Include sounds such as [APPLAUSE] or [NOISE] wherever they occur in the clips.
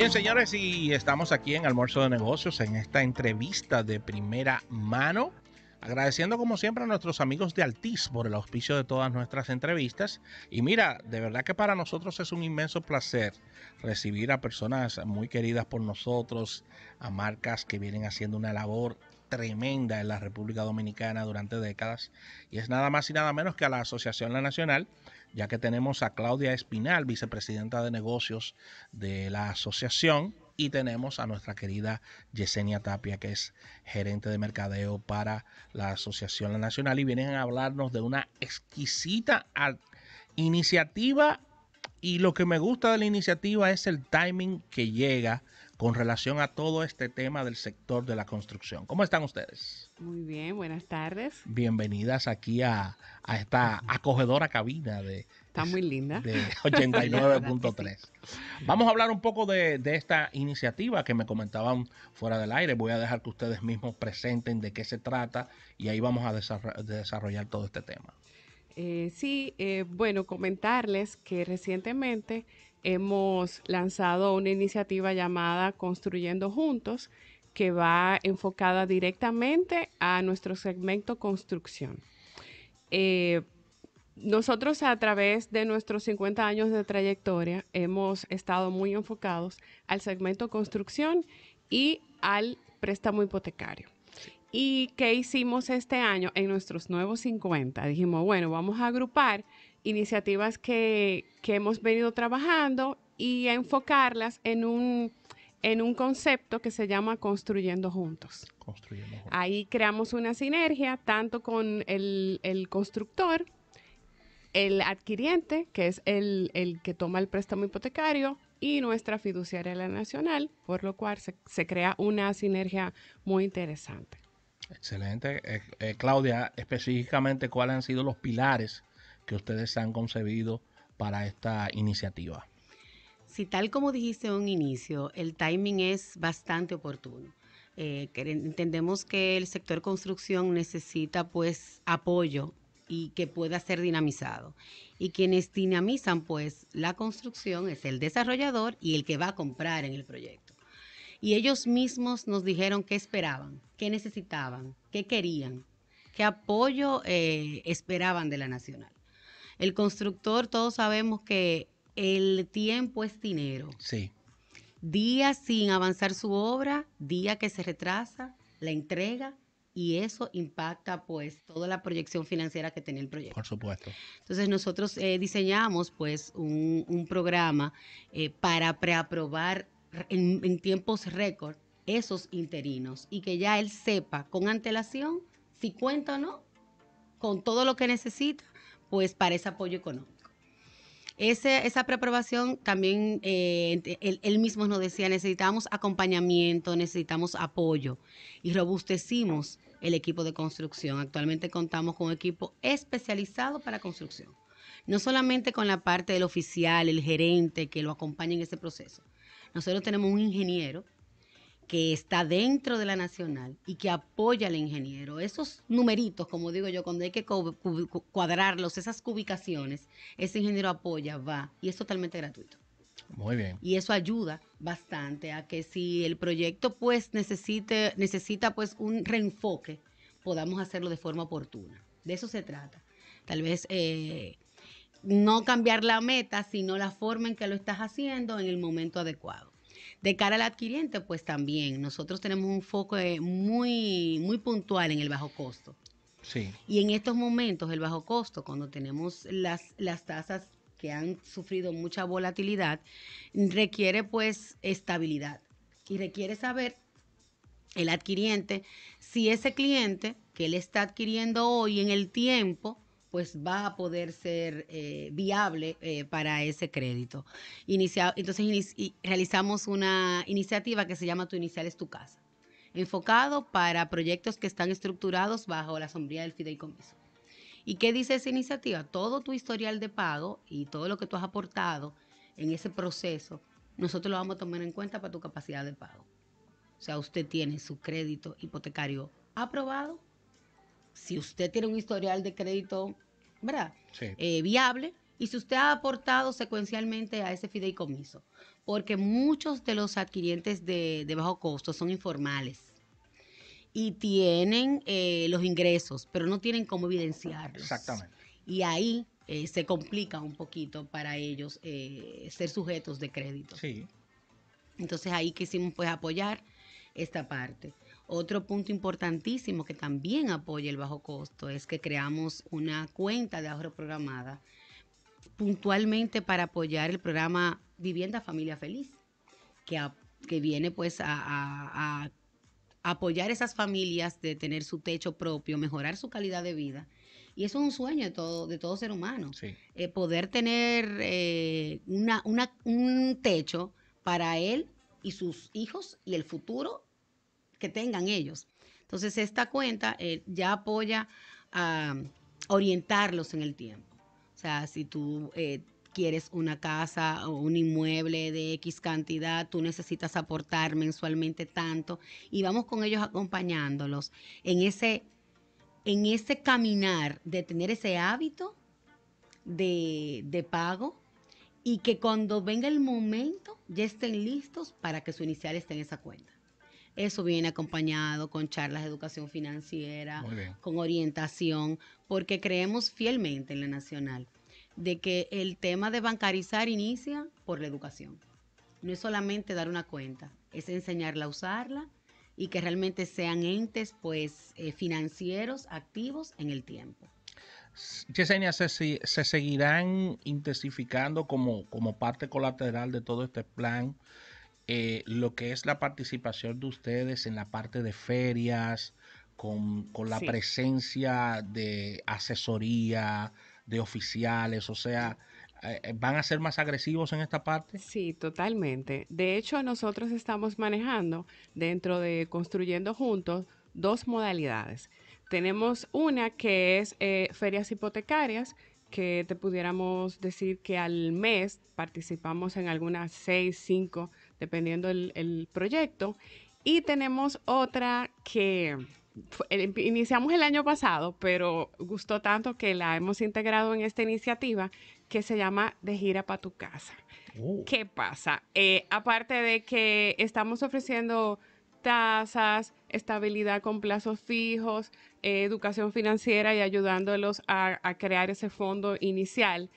Bien, señores, y estamos aquí en Almuerzo de Negocios en esta entrevista de primera mano. Agradeciendo como siempre a nuestros amigos de Altiz por el auspicio de todas nuestras entrevistas. Y mira, de verdad que para nosotros es un inmenso placer recibir a personas muy queridas por nosotros, a marcas que vienen haciendo una labor tremenda en la República Dominicana durante décadas. Y es nada más y nada menos que a la Asociación La Nacional ya que tenemos a Claudia Espinal, vicepresidenta de negocios de la asociación, y tenemos a nuestra querida Yesenia Tapia, que es gerente de mercadeo para la Asociación Nacional, y vienen a hablarnos de una exquisita iniciativa. Y lo que me gusta de la iniciativa es el timing que llega con relación a todo este tema del sector de la construcción. ¿Cómo están ustedes? Muy bien, buenas tardes. Bienvenidas aquí a, esta acogedora cabina de... Está muy linda. De 89.3. [LAUGHS] Vamos a hablar un poco de, de, esta iniciativa que me comentaban fuera del aire. Voy a dejar que ustedes mismos presenten de qué se trata y ahí vamos a desarrollar todo este tema. Eh, sí, eh, bueno, comentarles que recientemente hemos lanzado una iniciativa llamada Construyendo Juntos que va enfocada directamente a nuestro segmento construcción. Eh, nosotros a través de nuestros 50 años de trayectoria hemos estado muy enfocados al segmento construcción y al préstamo hipotecario. ¿Y qué hicimos este año en nuestros nuevos 50? Dijimos, bueno, vamos a agrupar iniciativas que, hemos venido trabajando y enfocarlas en un, en un concepto que se llama Construyendo Juntos. Ahí creamos una sinergia tanto con el, constructor, el adquiriente, que es el, que toma el préstamo hipotecario, y nuestra fiduciaria nacional, por lo cual se crea una sinergia muy interesante. Excelente. Eh, eh, Claudia, específicamente, ¿cuáles han sido los pilares que ustedes han concebido para esta iniciativa? Si tal como dijiste en un inicio, el timing es bastante oportuno. Eh, entendemos que el sector construcción necesita pues apoyo y que pueda ser dinamizado. Y quienes dinamizan pues la construcción es el desarrollador y el que va a comprar en el proyecto y ellos mismos nos dijeron qué esperaban, qué necesitaban, qué querían, qué apoyo eh, esperaban de la nacional. El constructor, todos sabemos que el tiempo es dinero. Sí. Día sin avanzar su obra, día que se retrasa, la entrega, y eso impacta pues toda la proyección financiera que tenía el proyecto. Por supuesto. Entonces nosotros eh, diseñamos pues un, programa eh, para preaprobar en, tiempos récord esos interinos y que ya él sepa con antelación si cuenta o no con todo lo que necesita, pues para ese apoyo económico. esa preaprobación también, eh, él, mismo nos decía, necesitamos acompañamiento, necesitamos apoyo y robustecimos el equipo de construcción. Actualmente contamos con un equipo especializado para construcción, no solamente con la parte del oficial, el gerente que lo acompaña en ese proceso, nosotros tenemos un ingeniero que está dentro de la nacional y que apoya al ingeniero. Esos numeritos, como digo yo, cuando hay que cuadrarlos, esas ubicaciones, ese ingeniero apoya, va, y es totalmente gratuito. Muy bien. Y eso ayuda bastante a que si el proyecto pues necesite, necesita pues un reenfoque, podamos hacerlo de forma oportuna. De eso se trata. Tal vez eh, no cambiar la meta, sino la forma en que lo estás haciendo en el momento adecuado. De cara al adquiriente, pues también nosotros tenemos un foco eh, muy, muy puntual en el bajo costo. Sí. Y en estos momentos, el bajo costo, cuando tenemos las, las tasas que han sufrido mucha volatilidad, requiere pues estabilidad y requiere saber el adquiriente si ese cliente que él está adquiriendo hoy en el tiempo pues va a poder ser eh, viable eh, para ese crédito. entonces realizamos una iniciativa que se llama Tu inicial es tu casa, enfocado para proyectos que están estructurados bajo la sombría del fideicomiso. ¿Y qué dice esa iniciativa? Todo tu historial de pago y todo lo que tú has aportado en ese proceso, nosotros lo vamos a tomar en cuenta para tu capacidad de pago. O sea, usted tiene su crédito hipotecario aprobado si usted tiene un historial de crédito, ¿verdad? Eh, viable y si usted ha aportado secuencialmente a ese fideicomiso, porque muchos de los adquirientes de, bajo costo son informales y tienen eh, los ingresos, pero no tienen cómo evidenciarlos. Exactamente. Y ahí eh, se complica un poquito para ellos ser sujetos de crédito. Sí. Entonces ahí quisimos pues apoyar esta parte. Otro punto importantísimo que también apoya el bajo costo es que creamos una cuenta de ahorro programada puntualmente para apoyar el programa Vivienda Familia Feliz, que, que viene pues a, apoyar a apoyar esas familias de tener su techo propio, mejorar su calidad de vida. Y eso es un sueño de todo, de ser humano. Eh, poder tener eh, un techo para él y sus hijos y el futuro que tengan ellos. Entonces, esta cuenta eh, ya apoya a orientarlos en el tiempo. O sea, si tú eh, quieres una casa o un inmueble de X cantidad, tú necesitas aportar mensualmente tanto y vamos con ellos acompañándolos en ese, en ese caminar de tener ese hábito de, de pago y que cuando venga el momento ya estén listos para que su inicial esté en esa cuenta. Eso viene acompañado con charlas de educación financiera, con orientación, porque creemos fielmente en la nacional de que el tema de bancarizar inicia por la educación. No es solamente dar una cuenta, es enseñarla a usarla y que realmente sean entes pues eh, financieros activos en el tiempo. Yesenia, ¿se, se seguirán intensificando como, como parte colateral de todo este plan eh, lo que es la participación de ustedes en la parte de ferias, con, la presencia de asesoría, de oficiales, o sea, eh, eh, ¿van a ser más agresivos en esta parte? Sí, totalmente. De hecho, nosotros estamos manejando dentro de Construyendo Juntos dos modalidades. Tenemos una que es ferias hipotecarias, que te pudiéramos decir que al mes participamos en algunas seis, cinco dependiendo el, proyecto. Y tenemos otra que eh, iniciamos el año pasado, pero gustó tanto que la hemos integrado en esta iniciativa que se llama De Gira para tu casa. Oh. ¿Qué pasa? Eh, aparte de que estamos ofreciendo tasas, estabilidad con plazos fijos, eh, educación financiera y ayudándolos a, a crear ese fondo inicial,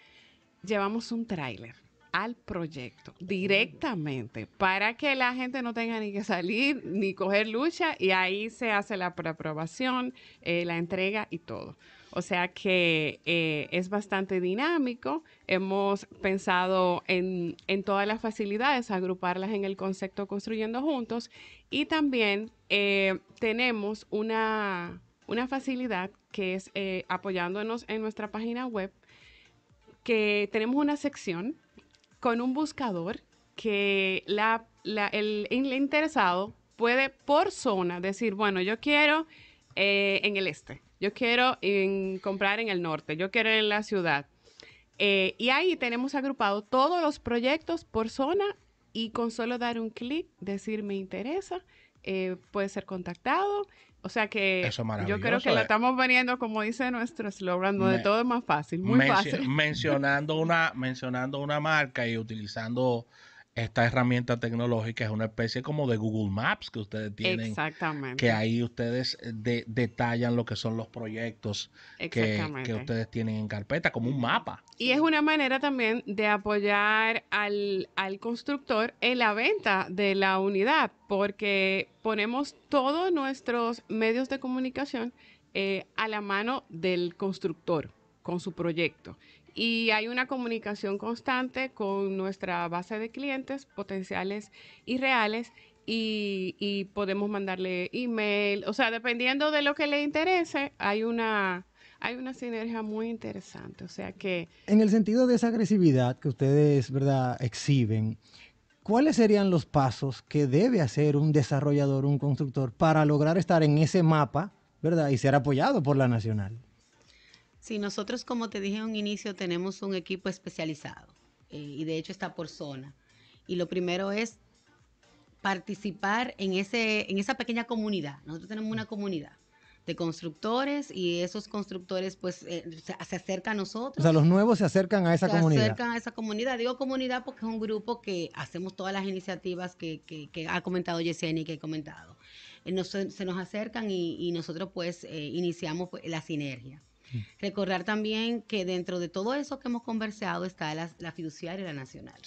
llevamos un tráiler al proyecto directamente para que la gente no tenga ni que salir ni coger lucha y ahí se hace la preaprobación, eh, la entrega y todo. O sea que eh, es bastante dinámico. Hemos pensado en, en, todas las facilidades, agruparlas en el concepto Construyendo Juntos. Y también eh, tenemos una, una, facilidad que es apoyándonos en nuestra página web, que tenemos una sección con un buscador que el, interesado puede por zona decir, bueno, yo quiero eh, en el este, yo quiero comprar en el norte, yo quiero en la ciudad. Eh, y ahí tenemos agrupado todos los proyectos por zona y con solo dar un clic, decir me interesa eh, puede ser contactado. O sea que yo creo que lo eh. estamos poniendo, como dice nuestro logrando de todo más fácil, muy fácil. Mencionando una, mencionando una marca y utilizando esta herramienta tecnológica es una especie como de Google Maps que ustedes tienen. Exactamente. Que ahí ustedes eh, detallan lo que son los proyectos que, que, ustedes tienen en carpeta, como un mapa. Y es una manera también de apoyar al, constructor en la venta de la unidad, porque ponemos todos nuestros medios de comunicación eh, a la mano del constructor con su proyecto y hay una comunicación constante con nuestra base de clientes potenciales y reales y, podemos mandarle email, o sea, dependiendo de lo que le interese, hay una hay una sinergia muy interesante, o sea que en el sentido de esa agresividad que ustedes, ¿verdad?, exhiben, ¿cuáles serían los pasos que debe hacer un desarrollador, un constructor para lograr estar en ese mapa, ¿verdad?, y ser apoyado por la nacional? Sí, nosotros, como te dije en un inicio, tenemos un equipo especializado eh, y de hecho está por zona. Y lo primero es participar en, ese, en esa pequeña comunidad. Nosotros tenemos una comunidad de constructores y esos constructores pues eh, se, acercan a nosotros. O sea, los nuevos se acercan a esa comunidad. Se acercan a esa comunidad. Digo comunidad porque es un grupo que hacemos todas las iniciativas que, ha comentado Yesenia que he comentado. Eh, se nos acercan y, nosotros pues iniciamos pues, la sinergia. Recordar también que dentro de todo eso que hemos conversado está la, fiduciaria y la nacional.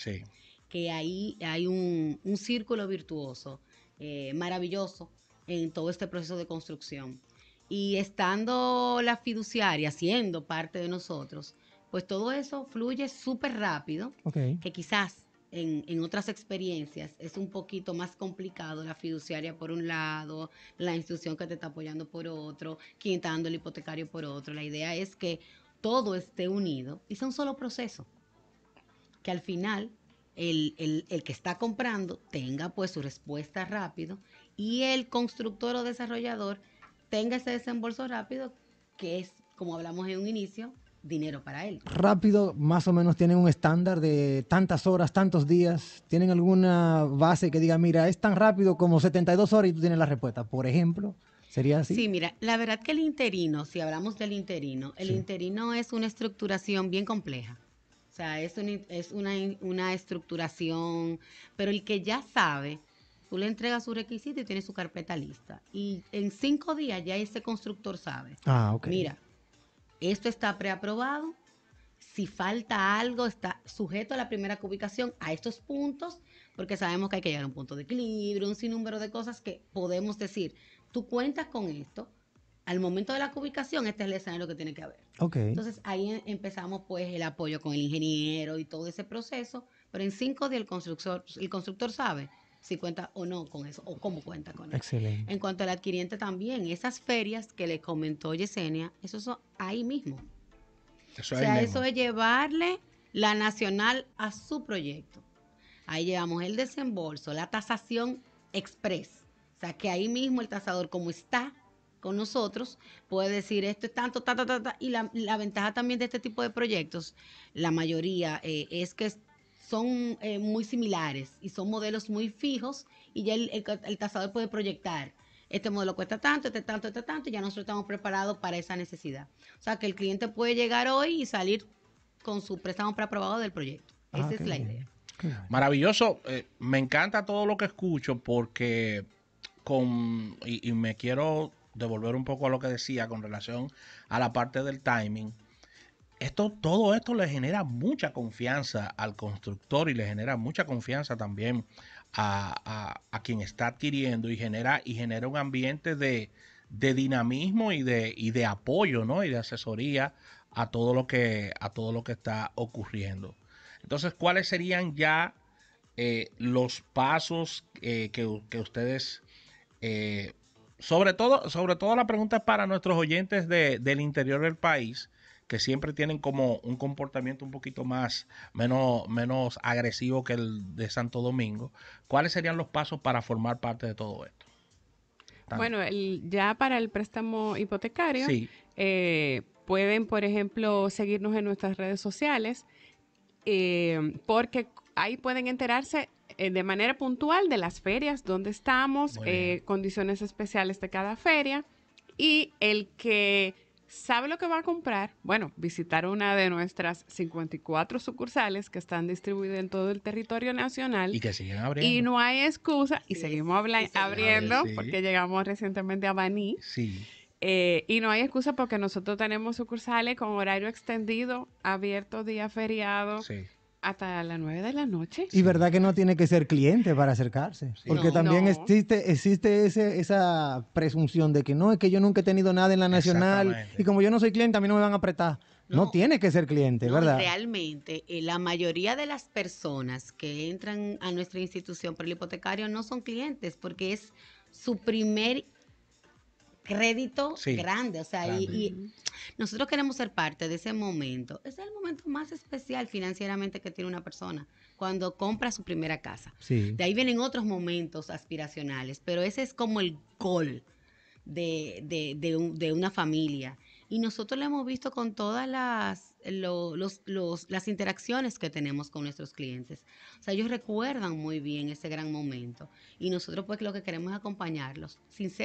Que ahí hay un, círculo virtuoso, eh, maravilloso, en todo este proceso de construcción. Y estando la fiduciaria, siendo parte de nosotros, pues todo eso fluye súper rápido, que quizás en, otras experiencias es un poquito más complicado, la fiduciaria por un lado, la institución que te está apoyando por otro, quien está dando el hipotecario por otro. La idea es que todo esté unido y sea un solo proceso, que al final el, el que está comprando tenga pues su respuesta rápido y el constructor o desarrollador tenga ese desembolso rápido que es, como hablamos en un inicio, dinero para él. Rápido, más o menos tienen un estándar de tantas horas, tantos días. ¿Tienen alguna base que diga, mira, es tan rápido como 72 horas y tú tienes la respuesta? Por ejemplo. ¿Sería así? Sí, mira, la verdad que el interino, si hablamos del interino, el interino es una estructuración bien compleja. O sea, es, es una, una estructuración, pero el que ya sabe, Tú le entregas su requisito y tiene su carpeta lista. Y en cinco días ya ese constructor sabe. Ah, ok. Mira, esto está preaprobado. Si falta algo, está sujeto a la primera cubicación, a estos puntos, porque sabemos que hay que llegar a un punto de equilibrio, un sinnúmero de cosas que podemos decir. Tú cuentas con esto, al momento de la cubicación, este es el escenario que tiene que haber. Okay. Entonces ahí em, empezamos pues el apoyo con el ingeniero y todo ese proceso, pero en cinco días constructor, el constructor sabe si cuenta o no con eso o cómo cuenta con eso. Excelente. En cuanto al adquiriente también, esas ferias que le comentó Yesenia, eso son ahí mismo. o sea, eso es llevarle la nacional a su proyecto. Ahí llevamos el desembolso, la tasación express. O sea, que ahí mismo el tasador, como está con nosotros, puede decir esto es tanto, ta, ta, ta, ta. Y la, ventaja también de este tipo de proyectos, la mayoría eh, es que son eh, muy similares y son modelos muy fijos y ya el, el, tasador puede proyectar. Este modelo cuesta tanto, este tanto, este tanto, y ya nosotros estamos preparados para esa necesidad. O sea, que el cliente puede llegar hoy y salir con su préstamo preaprobado del proyecto. Ah, esa es la idea. Maravilloso. Eh, me encanta todo lo que escucho porque con, y, me quiero devolver un poco a lo que decía con relación a la parte del timing esto, todo esto le genera mucha confianza al constructor y le genera mucha confianza también a, quien está adquiriendo y genera, y genera un ambiente de, dinamismo y de, y de apoyo ¿no? y de asesoría a todo, lo que, a todo lo que está ocurriendo. Entonces, ¿cuáles serían ya eh, los pasos eh, que, ustedes... Eh, sobre todo, sobre todo la pregunta es para nuestros oyentes del interior del país, que siempre tienen como un comportamiento un poquito más, menos, menos agresivo que el de Santo Domingo, ¿cuáles serían los pasos para formar parte de todo esto? Bueno, ya para el préstamo hipotecario, eh, pueden, por ejemplo, seguirnos en nuestras redes sociales, eh, porque ahí pueden enterarse eh, de manera puntual de las ferias, donde estamos, condiciones especiales de cada feria y el que sabe lo que va a comprar, bueno, visitar una de nuestras 54 sucursales que están distribuidas en todo el territorio nacional. Y que siguen abriendo. Y no hay excusa, y seguimos abriendo, porque llegamos recientemente a Baní. Sí. Eh, y no hay excusa porque nosotros tenemos sucursales con horario extendido, abierto día feriado, sí hasta las 9 de la noche. Y verdad que no tiene que ser cliente para acercarse. Porque también existe, existe ese, esa presunción de que no, es que yo nunca he tenido nada en la nacional y como yo no soy cliente, a mí no me van a apretar. No, tiene que ser cliente, ¿verdad? Realmente, eh, la mayoría de las personas que entran a nuestra institución por el hipotecario no son clientes porque es su primer crédito grande. O sea, Y, nosotros queremos ser parte de ese momento. es el momento más especial financieramente que tiene una persona cuando compra su primera casa. De ahí vienen otros momentos aspiracionales, pero ese es como el gol de una familia. Y nosotros lo hemos visto con todas las los, las interacciones que tenemos con nuestros clientes. O sea, ellos recuerdan muy bien ese gran momento y nosotros pues lo que queremos es acompañarlos,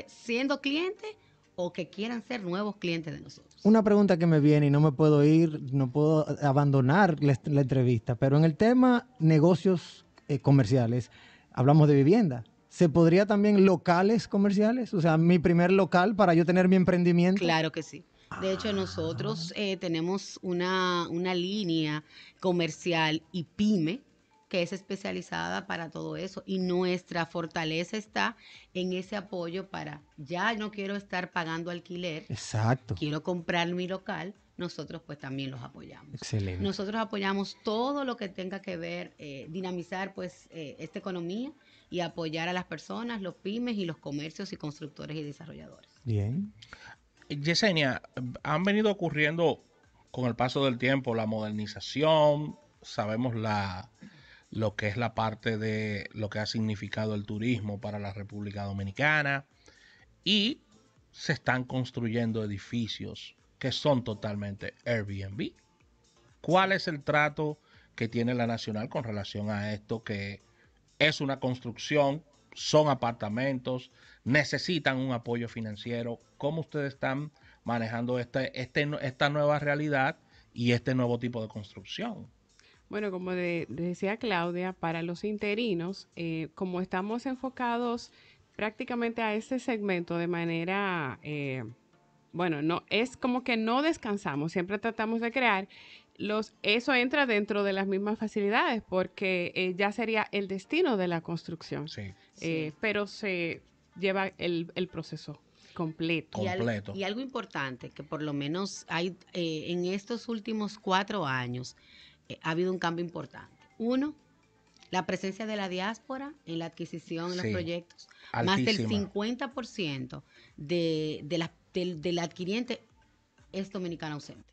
siendo clientes o que quieran ser nuevos clientes de nosotros. Una pregunta que me viene y no me puedo ir, no puedo abandonar la, entrevista, pero en el tema negocios eh, comerciales, hablamos de vivienda. ¿Se podría también locales comerciales? O sea, mi primer local para yo tener mi emprendimiento. Claro que sí. De hecho, nosotros ah. eh, tenemos una, línea comercial y pyme que es especializada para todo eso y nuestra fortaleza está en ese apoyo para ya no quiero estar pagando alquiler, exacto, quiero comprar mi local, nosotros pues también los apoyamos. Excelente. Nosotros apoyamos todo lo que tenga que ver eh, dinamizar pues eh, esta economía y apoyar a las personas, los pymes y los comercios y constructores y desarrolladores. Bien. Yesenia, han venido ocurriendo con el paso del tiempo la modernización, sabemos la, lo que es la parte de lo que ha significado el turismo para la República Dominicana y se están construyendo edificios que son totalmente Airbnb. ¿Cuál es el trato que tiene la Nacional con relación a esto que es una construcción son apartamentos, necesitan un apoyo financiero. ¿Cómo ustedes están manejando este, este esta nueva realidad y este nuevo tipo de construcción? Bueno, como decía Claudia, para los interinos, eh, como estamos enfocados prácticamente a este segmento de manera, eh, bueno, no es como que no descansamos, siempre tratamos de crear eso entra dentro de las mismas facilidades porque eh, ya sería el destino de la construcción. Eh, pero se lleva el, proceso completo. Y, algo importante, que por lo menos hay eh, en estos últimos cuatro años ha habido un cambio importante. Uno, la presencia de la diáspora en la adquisición de los proyectos. Más del 50% de, la, del, del adquiriente es dominicano ausente.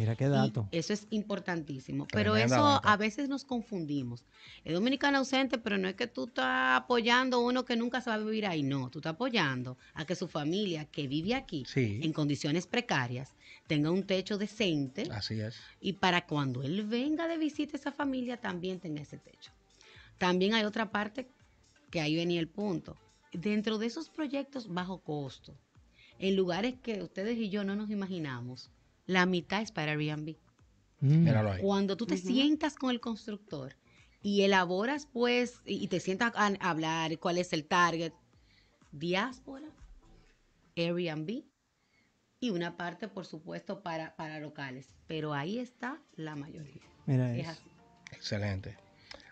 Mira qué dato. eso es importantísimo. Pero eso a veces nos confundimos. el dominicano ausente, pero no es que tú estás apoyando a uno que nunca se va a vivir ahí. No, tú estás apoyando a que su familia que vive aquí, en condiciones precarias, tenga un techo decente. Así es. Y para cuando él venga de visita a esa familia, también tenga ese techo. También hay otra parte que ahí venía el punto. Dentro de esos proyectos bajo costo, en lugares que ustedes y yo no nos imaginamos, la mitad es para Airbnb. Mm. Cuando tú te sientas con el constructor y elaboras, pues, y te sientas a hablar cuál es el target, diáspora, Airbnb y una parte, por supuesto, para, locales. Pero ahí está la mayoría. Mira es eso. Excelente.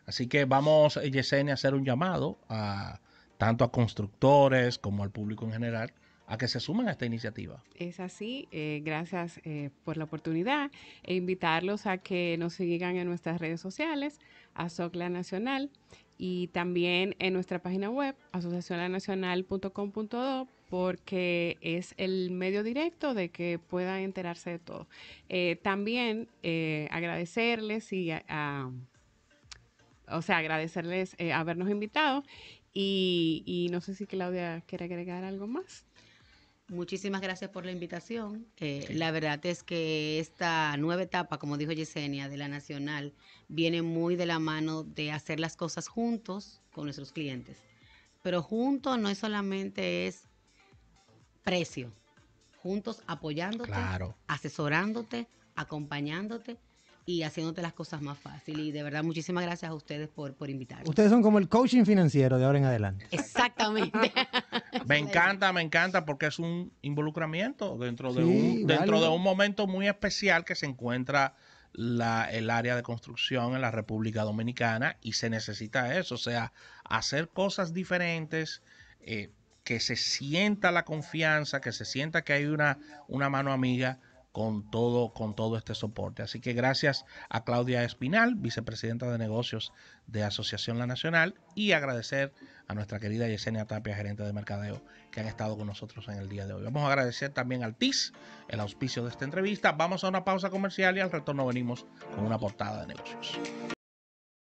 Así que vamos, Yesenia, a hacer un llamado a tanto a constructores como al público en general a que se sumen a esta iniciativa. Es así, eh, gracias eh, por la oportunidad e invitarlos a que nos sigan en nuestras redes sociales, a SOCLA Nacional y también en nuestra página web, asociacionlanacional.com.do porque es el medio directo de que puedan enterarse de todo. Eh, también agradecerles y o sea, agradecerles habernos invitado y, y, no sé si Claudia quiere agregar algo más. Muchísimas gracias por la invitación. Eh, la verdad es que esta nueva etapa, como dijo Yesenia, de la Nacional, viene muy de la mano de hacer las cosas juntos con nuestros clientes. Pero juntos no es solamente es precio, juntos apoyándote, asesorándote, acompañándote y haciéndote las cosas más fácil. Y de verdad, muchísimas gracias a ustedes por, por invitarme. Ustedes son como el coaching financiero de ahora en adelante. Exactamente. [LAUGHS] me encanta, me encanta porque es un involucramiento dentro de, un, dentro de un momento muy especial que se encuentra el área de construcción en la República Dominicana y se necesita eso, o sea, hacer cosas diferentes. Eh, que se sienta la confianza, que se sienta que hay una, una mano amiga con todo, con todo este soporte. Así que gracias a Claudia Espinal, vicepresidenta de negocios de Asociación La Nacional, y agradecer a nuestra querida Yesenia Tapia, gerente de mercadeo, que han estado con nosotros en el día de hoy. Vamos a agradecer también al TIS, el auspicio de esta entrevista. Vamos a una pausa comercial y al retorno venimos con una portada de negocios.